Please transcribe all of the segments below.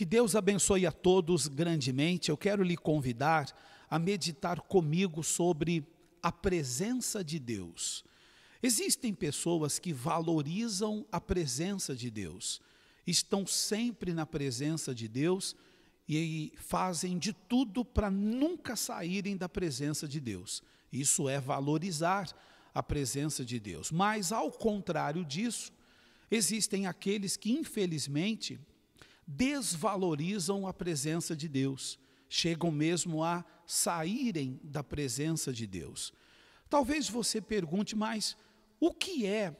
Que Deus abençoe a todos grandemente. Eu quero lhe convidar a meditar comigo sobre a presença de Deus. Existem pessoas que valorizam a presença de Deus, estão sempre na presença de Deus e fazem de tudo para nunca saírem da presença de Deus. Isso é valorizar a presença de Deus. Mas, ao contrário disso, existem aqueles que, infelizmente, desvalorizam a presença de Deus, chegam mesmo a saírem da presença de Deus. Talvez você pergunte, mas o que é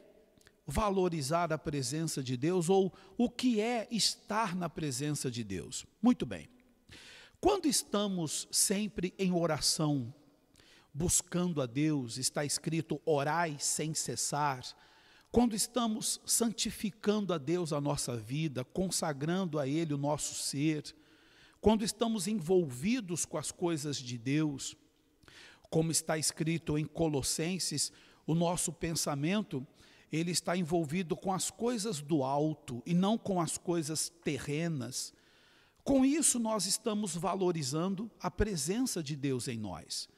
valorizar a presença de Deus ou o que é estar na presença de Deus? Muito bem. Quando estamos sempre em oração, buscando a Deus, está escrito: orai sem cessar quando estamos santificando a Deus a nossa vida, consagrando a Ele o nosso ser, quando estamos envolvidos com as coisas de Deus, como está escrito em Colossenses, o nosso pensamento, ele está envolvido com as coisas do alto e não com as coisas terrenas. Com isso, nós estamos valorizando a presença de Deus em nós.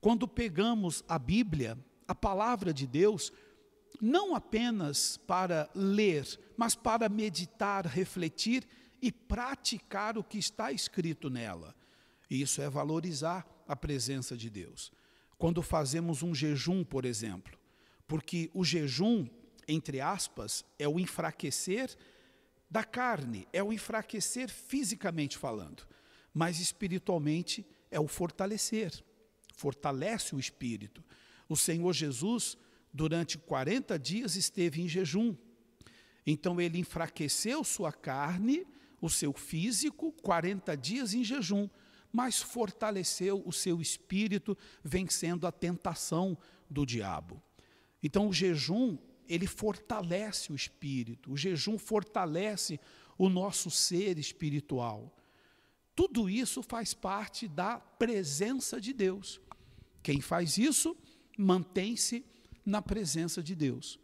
Quando pegamos a Bíblia, a palavra de Deus, não apenas para ler, mas para meditar, refletir e praticar o que está escrito nela. Isso é valorizar a presença de Deus. Quando fazemos um jejum, por exemplo, porque o jejum, entre aspas, é o enfraquecer da carne, é o enfraquecer fisicamente falando, mas espiritualmente é o fortalecer, fortalece o espírito. O Senhor Jesus durante 40 dias esteve em jejum. Então ele enfraqueceu sua carne, o seu físico, 40 dias em jejum, mas fortaleceu o seu espírito, vencendo a tentação do diabo. Então o jejum, ele fortalece o espírito, o jejum fortalece o nosso ser espiritual. Tudo isso faz parte da presença de Deus. Quem faz isso mantém-se na presença de Deus.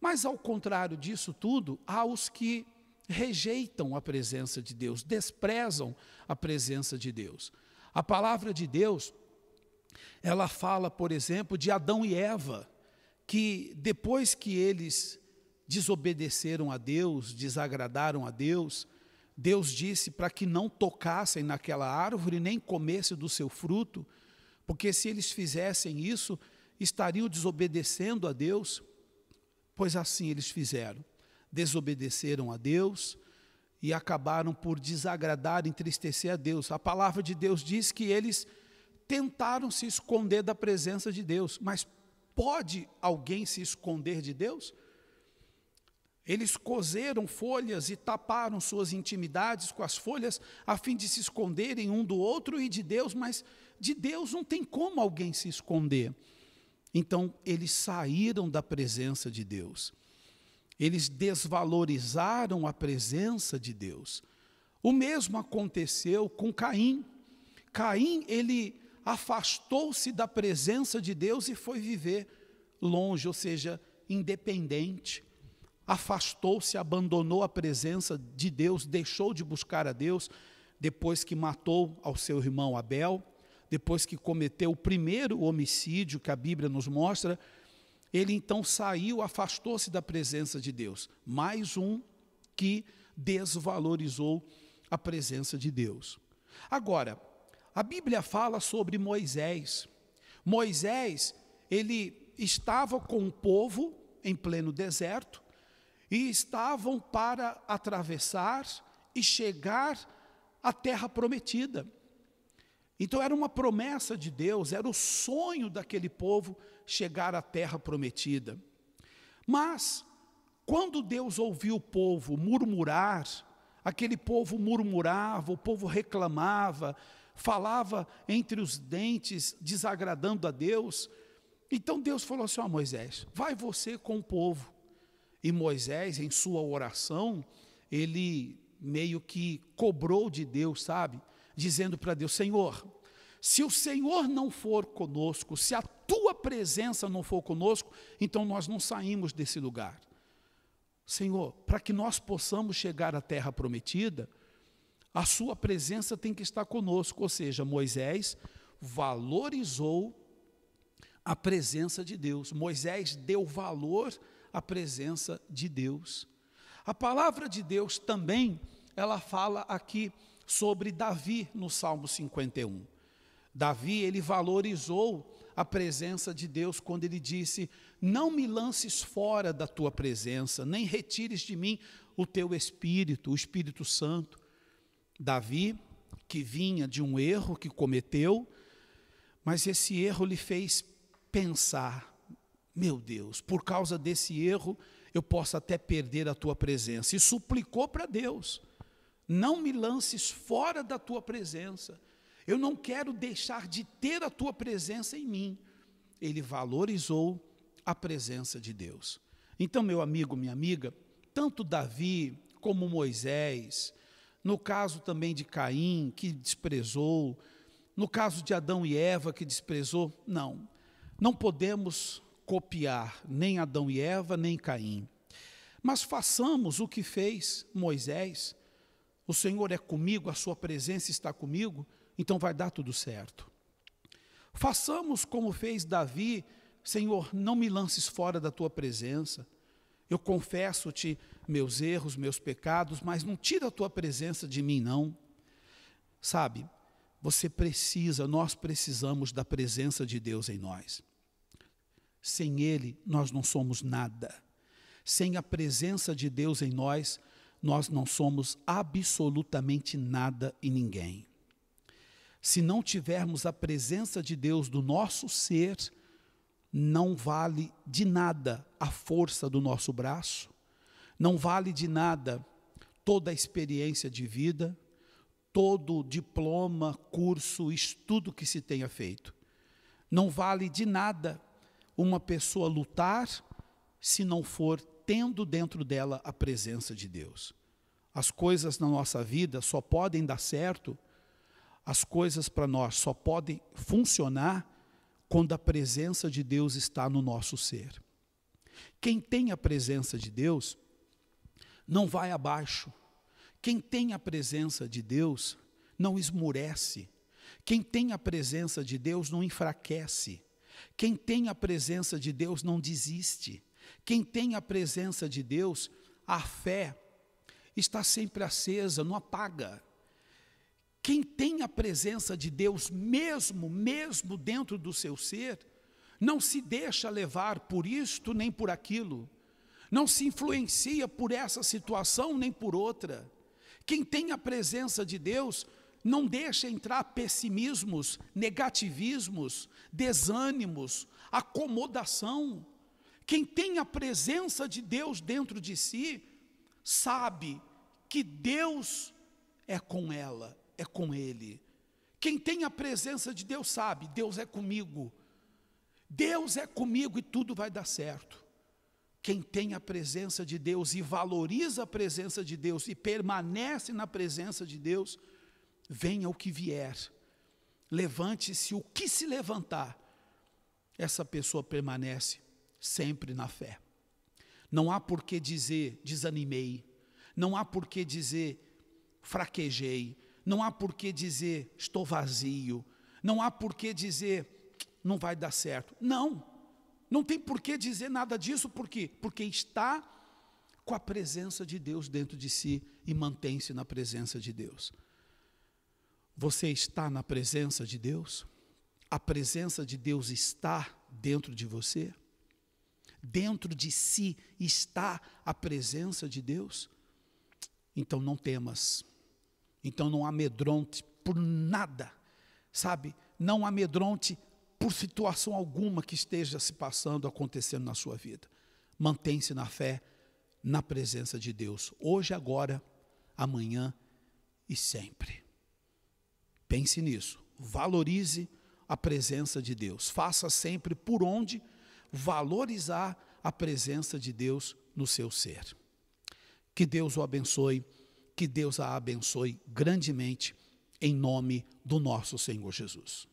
Mas, ao contrário disso tudo, há os que rejeitam a presença de Deus, desprezam a presença de Deus. A palavra de Deus, ela fala, por exemplo, de Adão e Eva, que depois que eles desobedeceram a Deus, desagradaram a Deus, Deus disse para que não tocassem naquela árvore, nem comesse do seu fruto, porque se eles fizessem isso, estariam desobedecendo a Deus? Pois assim eles fizeram. Desobedeceram a Deus e acabaram por desagradar, entristecer a Deus. A palavra de Deus diz que eles tentaram se esconder da presença de Deus, mas pode alguém se esconder de Deus? Eles coseram folhas e taparam suas intimidades com as folhas, a fim de se esconderem um do outro e de Deus, mas de Deus não tem como alguém se esconder. Então, eles saíram da presença de Deus. Eles desvalorizaram a presença de Deus. O mesmo aconteceu com Caim. Caim, ele afastou-se da presença de Deus e foi viver longe, ou seja, independente. Afastou-se, abandonou a presença de Deus, deixou de buscar a Deus depois que matou ao seu irmão Abel depois que cometeu o primeiro homicídio que a Bíblia nos mostra, ele então saiu, afastou-se da presença de Deus. Mais um que desvalorizou a presença de Deus. Agora, a Bíblia fala sobre Moisés. Moisés, ele estava com o povo em pleno deserto e estavam para atravessar e chegar à terra prometida. Então era uma promessa de Deus, era o sonho daquele povo chegar à terra prometida. Mas, quando Deus ouviu o povo murmurar, aquele povo murmurava, o povo reclamava, falava entre os dentes, desagradando a Deus. Então Deus falou assim: Ó oh, Moisés, vai você com o povo. E Moisés, em sua oração, ele meio que cobrou de Deus, sabe? dizendo para Deus: Senhor, se o Senhor não for conosco, se a tua presença não for conosco, então nós não saímos desse lugar. Senhor, para que nós possamos chegar à terra prometida, a sua presença tem que estar conosco, ou seja, Moisés valorizou a presença de Deus. Moisés deu valor à presença de Deus. A palavra de Deus também, ela fala aqui sobre Davi no Salmo 51. Davi, ele valorizou a presença de Deus quando ele disse: Não me lances fora da tua presença, nem retires de mim o teu espírito, o Espírito Santo. Davi, que vinha de um erro que cometeu, mas esse erro lhe fez pensar: Meu Deus, por causa desse erro eu posso até perder a tua presença. E suplicou para Deus não me lances fora da tua presença. Eu não quero deixar de ter a tua presença em mim. Ele valorizou a presença de Deus. Então, meu amigo, minha amiga, tanto Davi como Moisés, no caso também de Caim, que desprezou, no caso de Adão e Eva, que desprezou, não. Não podemos copiar nem Adão e Eva, nem Caim. Mas façamos o que fez Moisés o Senhor é comigo, a sua presença está comigo, então vai dar tudo certo. Façamos como fez Davi, Senhor, não me lances fora da tua presença. Eu confesso-te meus erros, meus pecados, mas não tira a tua presença de mim, não. Sabe, você precisa, nós precisamos da presença de Deus em nós. Sem Ele, nós não somos nada. Sem a presença de Deus em nós, nós não somos absolutamente nada e ninguém. Se não tivermos a presença de Deus do nosso ser, não vale de nada a força do nosso braço, não vale de nada toda a experiência de vida, todo diploma, curso, estudo que se tenha feito. Não vale de nada uma pessoa lutar se não for tendo dentro dela a presença de Deus. As coisas na nossa vida só podem dar certo, as coisas para nós só podem funcionar quando a presença de Deus está no nosso ser. Quem tem a presença de Deus não vai abaixo. Quem tem a presença de Deus não esmurece. Quem tem a presença de Deus não enfraquece. Quem tem a presença de Deus não desiste. Quem tem a presença de Deus, a fé está sempre acesa, não apaga. Quem tem a presença de Deus mesmo, mesmo dentro do seu ser, não se deixa levar por isto nem por aquilo, não se influencia por essa situação nem por outra. Quem tem a presença de Deus não deixa entrar pessimismos, negativismos, desânimos, acomodação. Quem tem a presença de Deus dentro de si, sabe que Deus é com ela, é com ele. Quem tem a presença de Deus sabe, Deus é comigo. Deus é comigo e tudo vai dar certo. Quem tem a presença de Deus e valoriza a presença de Deus e permanece na presença de Deus, venha o que vier. Levante-se o que se levantar, essa pessoa permanece sempre na fé. Não há por que dizer desanimei, não há por que dizer fraquejei, não há por que dizer estou vazio, não há por que dizer não vai dar certo. Não, não tem por que dizer nada disso, por quê? Porque está com a presença de Deus dentro de si e mantém-se na presença de Deus. Você está na presença de Deus? A presença de Deus está dentro de você? dentro de si está a presença de Deus, então não temas, então não amedronte por nada, sabe? Não amedronte por situação alguma que esteja se passando, acontecendo na sua vida. Mantém-se na fé, na presença de Deus, hoje, agora, amanhã e sempre. Pense nisso, valorize a presença de Deus, faça sempre por onde valorizar a presença de Deus no seu ser. Que Deus o abençoe, que Deus a abençoe grandemente, em nome do nosso Senhor Jesus.